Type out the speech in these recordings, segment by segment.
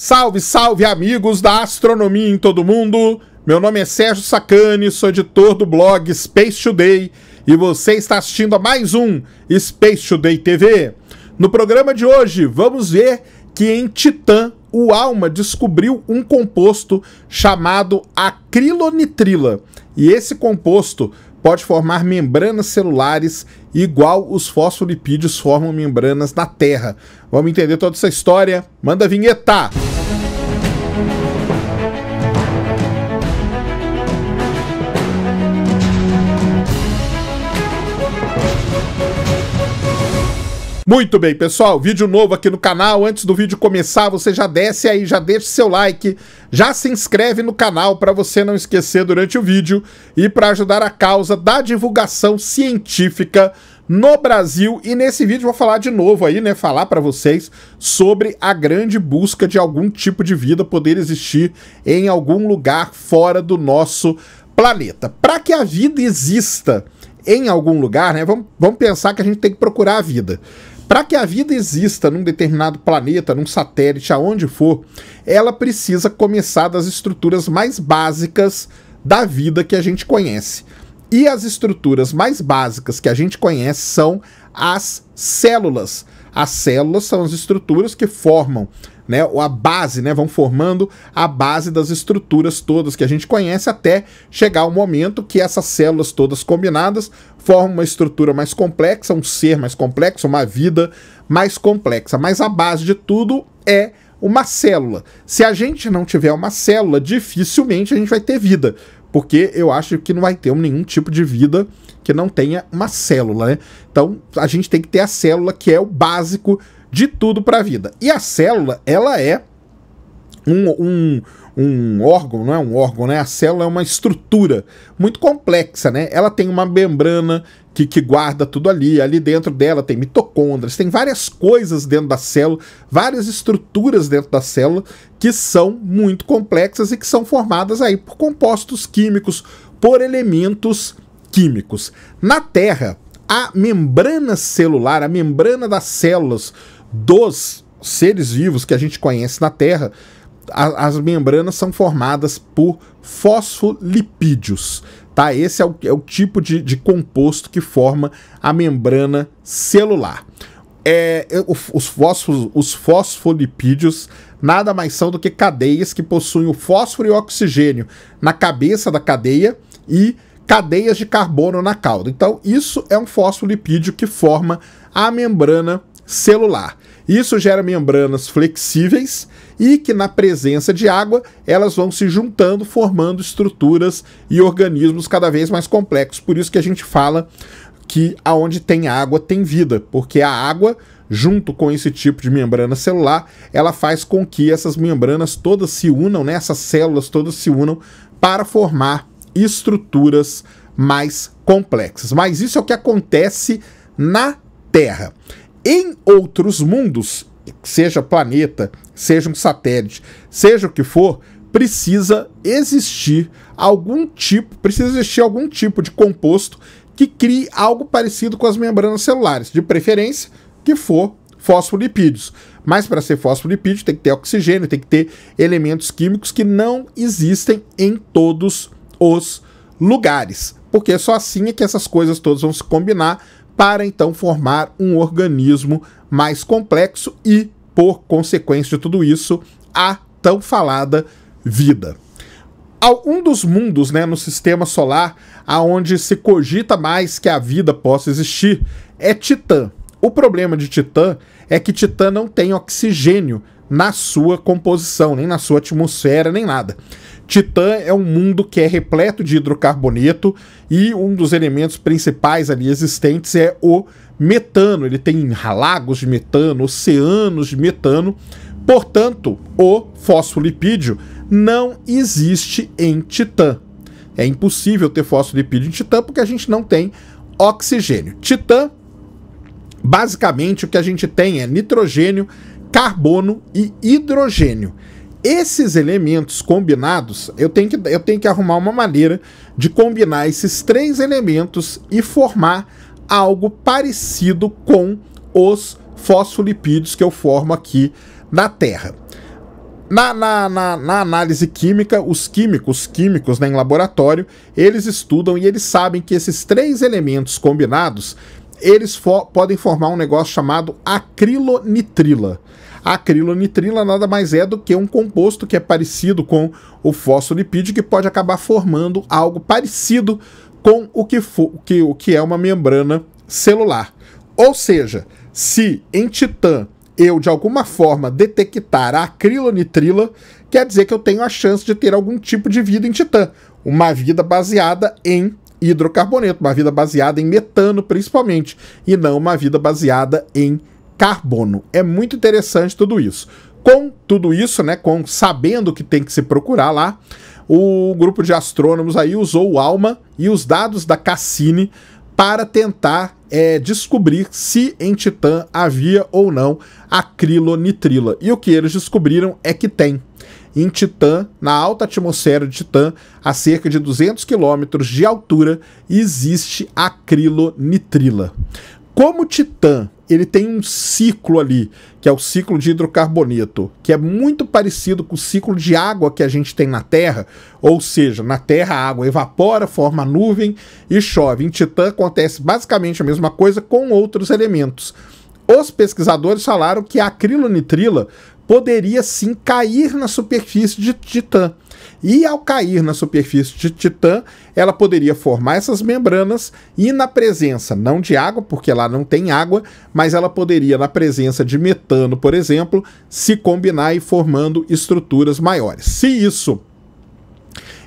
Salve, salve amigos da astronomia em todo mundo! Meu nome é Sérgio Sacani, sou editor do blog Space Today e você está assistindo a mais um Space Today TV. No programa de hoje, vamos ver que em Titã o Alma descobriu um composto chamado acrilonitrila. E esse composto pode formar membranas celulares igual os fosfolipídios formam membranas na Terra. Vamos entender toda essa história? Manda vinheta! Muito bem, pessoal, vídeo novo aqui no canal. Antes do vídeo começar, você já desce aí, já deixa seu like, já se inscreve no canal para você não esquecer durante o vídeo e para ajudar a causa da divulgação científica no Brasil. E nesse vídeo vou falar de novo aí, né, falar para vocês sobre a grande busca de algum tipo de vida poder existir em algum lugar fora do nosso planeta. Para que a vida exista em algum lugar, né, vamos, vamos pensar que a gente tem que procurar a vida. Para que a vida exista num determinado planeta, num satélite, aonde for, ela precisa começar das estruturas mais básicas da vida que a gente conhece. E as estruturas mais básicas que a gente conhece são as células. As células são as estruturas que formam, né, a base, né, vão formando a base das estruturas todas que a gente conhece até chegar o momento que essas células todas combinadas formam uma estrutura mais complexa, um ser mais complexo, uma vida mais complexa. Mas a base de tudo é uma célula. Se a gente não tiver uma célula, dificilmente a gente vai ter vida, porque eu acho que não vai ter nenhum tipo de vida que não tenha uma célula, né? Então a gente tem que ter a célula que é o básico de tudo para a vida. E a célula, ela é um, um, um, órgão, não é um órgão, né? A célula é uma estrutura muito complexa, né? Ela tem uma membrana que, que guarda tudo ali, ali dentro dela tem mitocôndrias, tem várias coisas dentro da célula, várias estruturas dentro da célula que são muito complexas e que são formadas aí por compostos químicos, por elementos químicos. Na Terra, a membrana celular, a membrana das células dos seres vivos que a gente conhece na Terra, a, as membranas são formadas por fosfolipídios. Tá? Esse é o, é o tipo de, de composto que forma a membrana celular. É, é os, fósforos, os fosfolipídios nada mais são do que cadeias que possuem o fósforo e o oxigênio na cabeça da cadeia e cadeias de carbono na cauda. Então, isso é um fosfolipídio que forma a membrana celular. Isso gera membranas flexíveis e que, na presença de água, elas vão se juntando, formando estruturas e organismos cada vez mais complexos. Por isso que a gente fala que aonde tem água tem vida, porque a água, junto com esse tipo de membrana celular, ela faz com que essas membranas todas se unam, né? essas células todas se unam para formar estruturas mais complexas. Mas isso é o que acontece na Terra em outros mundos, seja planeta, seja um satélite, seja o que for, precisa existir algum tipo, precisa existir algum tipo de composto que crie algo parecido com as membranas celulares, de preferência que for fosfolipídios. Mas para ser fosfolipídio tem que ter oxigênio, tem que ter elementos químicos que não existem em todos os lugares, porque só assim é que essas coisas todas vão se combinar para então formar um organismo mais complexo e, por consequência de tudo isso, a tão falada vida. Um dos mundos né, no sistema solar aonde se cogita mais que a vida possa existir é Titã. O problema de Titã é que Titã não tem oxigênio, na sua composição, nem na sua atmosfera, nem nada. Titã é um mundo que é repleto de hidrocarboneto e um dos elementos principais ali existentes é o metano. Ele tem lagos de metano, oceanos de metano. Portanto, o fosfolipídio não existe em Titã. É impossível ter fosfolipídio em Titã porque a gente não tem oxigênio. Titã, basicamente, o que a gente tem é nitrogênio carbono e hidrogênio. Esses elementos combinados, eu tenho, que, eu tenho que arrumar uma maneira de combinar esses três elementos e formar algo parecido com os fosfolipídios que eu formo aqui na Terra. Na, na, na, na, análise química, os químicos, químicos né, em laboratório, eles estudam e eles sabem que esses três elementos combinados, eles podem formar um negócio chamado acrilonitrila. A acrilonitrila nada mais é do que um composto que é parecido com o fosfolipídio, que pode acabar formando algo parecido com o que, que, o que é uma membrana celular. Ou seja, se em Titã eu de alguma forma detectar a acrilonitrila, quer dizer que eu tenho a chance de ter algum tipo de vida em Titã, uma vida baseada em hidrocarboneto, uma vida baseada em metano principalmente, e não uma vida baseada em carbono. É muito interessante tudo isso. Com tudo isso, né, com sabendo que tem que se procurar lá, o grupo de astrônomos aí usou o ALMA e os dados da Cassini para tentar é, descobrir se em Titã havia ou não acrilonitrila. E o que eles descobriram é que tem em Titã, na alta atmosfera de Titã, a cerca de 200 quilômetros de altura, existe acrilonitrila. Como Titã ele tem um ciclo ali, que é o ciclo de hidrocarboneto, que é muito parecido com o ciclo de água que a gente tem na Terra, ou seja, na Terra a água evapora, forma nuvem e chove. Em Titã acontece basicamente a mesma coisa com outros elementos. Os pesquisadores falaram que a acrilonitrila poderia sim cair na superfície de Titã. E ao cair na superfície de Titã, ela poderia formar essas membranas e na presença não de água, porque lá não tem água, mas ela poderia na presença de metano, por exemplo, se combinar e formando estruturas maiores. Se isso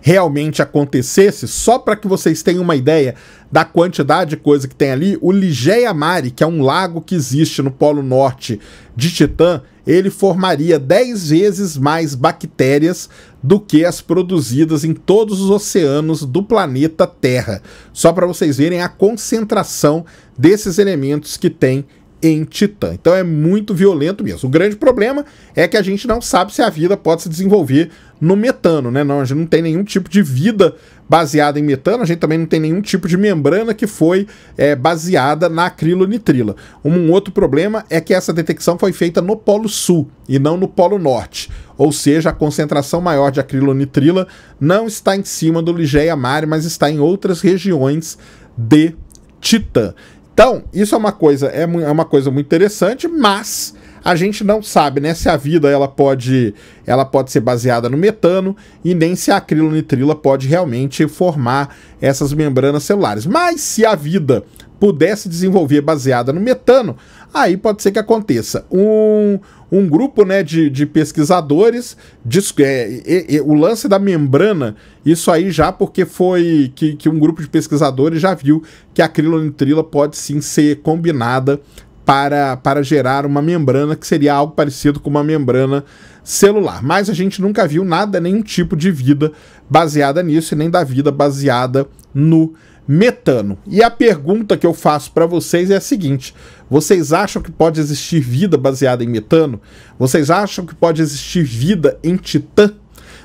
realmente acontecesse, só para que vocês tenham uma ideia da quantidade de coisa que tem ali, o Ligeia Mare, que é um lago que existe no Polo Norte de Titã, ele formaria 10 vezes mais bactérias do que as produzidas em todos os oceanos do planeta Terra. Só para vocês verem a concentração desses elementos que tem em Titã. Então é muito violento mesmo. O grande problema é que a gente não sabe se a vida pode se desenvolver no metano, né? Não, a gente não tem nenhum tipo de vida baseada em metano, a gente também não tem nenhum tipo de membrana que foi é, baseada na acrilonitrila. Um, um outro problema é que essa detecção foi feita no Polo Sul e não no Polo Norte, ou seja, a concentração maior de acrilonitrila não está em cima do Ligeia mare, mas está em outras regiões de Titã. Então, isso é uma coisa, é, é, uma coisa muito interessante, mas a gente não sabe, né, se a vida ela pode, ela pode ser baseada no metano e nem se a acrilonitrila pode realmente formar essas membranas celulares. Mas se a vida pudesse desenvolver baseada no metano, aí pode ser que aconteça um um grupo né, de, de pesquisadores. De, é, é, é, o lance da membrana, isso aí já porque foi que, que um grupo de pesquisadores já viu que a acrilonitrila pode sim ser combinada para, para gerar uma membrana que seria algo parecido com uma membrana celular. Mas a gente nunca viu nada, nenhum tipo de vida baseada nisso e nem da vida baseada no metano. E a pergunta que eu faço para vocês é a seguinte: vocês acham que pode existir vida baseada em metano? Vocês acham que pode existir vida em Titã?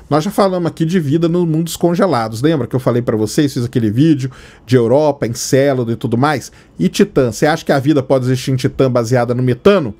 Nós já falamos aqui de vida nos mundos congelados. Lembra que eu falei para vocês, fiz aquele vídeo de Europa, Encélado e tudo mais? E Titã, você acha que a vida pode existir em Titã baseada no metano?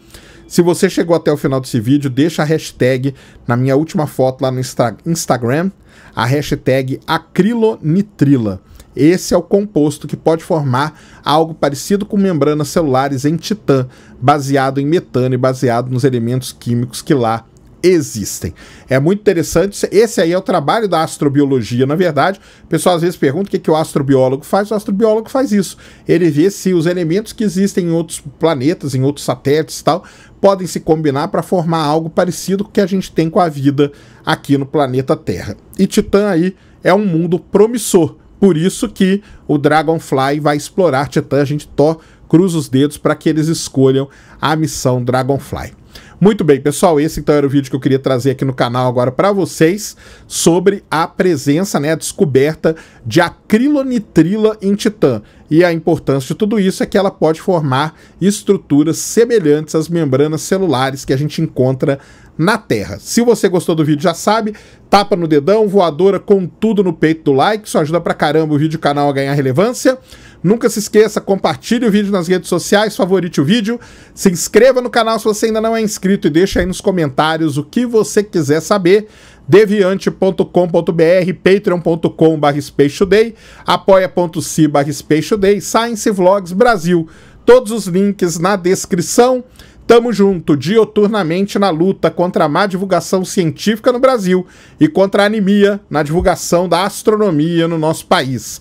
Se você chegou até o final desse vídeo, deixa a hashtag na minha última foto lá no Insta Instagram, a hashtag acrilonitrila. Esse é o composto que pode formar algo parecido com membranas celulares em titã, baseado em metano e baseado nos elementos químicos que lá existem. É muito interessante. Esse aí é o trabalho da astrobiologia, na verdade. O pessoal às vezes pergunta o que, que o astrobiólogo faz. O astrobiólogo faz isso. Ele vê se os elementos que existem em outros planetas, em outros satélites e tal, podem se combinar para formar algo parecido com o que a gente tem com a vida aqui no planeta Terra. E Titã aí é um mundo promissor. Por isso que o Dragonfly vai explorar Titã. A gente to cruza os dedos para que eles escolham a missão Dragonfly. Muito bem, pessoal, esse então era o vídeo que eu queria trazer aqui no canal agora para vocês sobre a presença, né, a descoberta de acrilonitrila em Titã. E a importância de tudo isso é que ela pode formar estruturas semelhantes às membranas celulares que a gente encontra na Terra. Se você gostou do vídeo, já sabe, tapa no dedão, voadora com tudo no peito do like, isso ajuda pra caramba o vídeo canal a ganhar relevância. Nunca se esqueça, compartilhe o vídeo nas redes sociais, favorite o vídeo, se inscreva no canal se você ainda não é inscrito e deixe aí nos comentários o que você quiser saber deviante.com.br, patreon.com.br spacetoday, apoia.se barra spacetoday, Science Vlogs Brasil. Todos os links na descrição. Tamo junto, dioturnamente na luta contra a má divulgação científica no Brasil e contra a anemia na divulgação da astronomia no nosso país.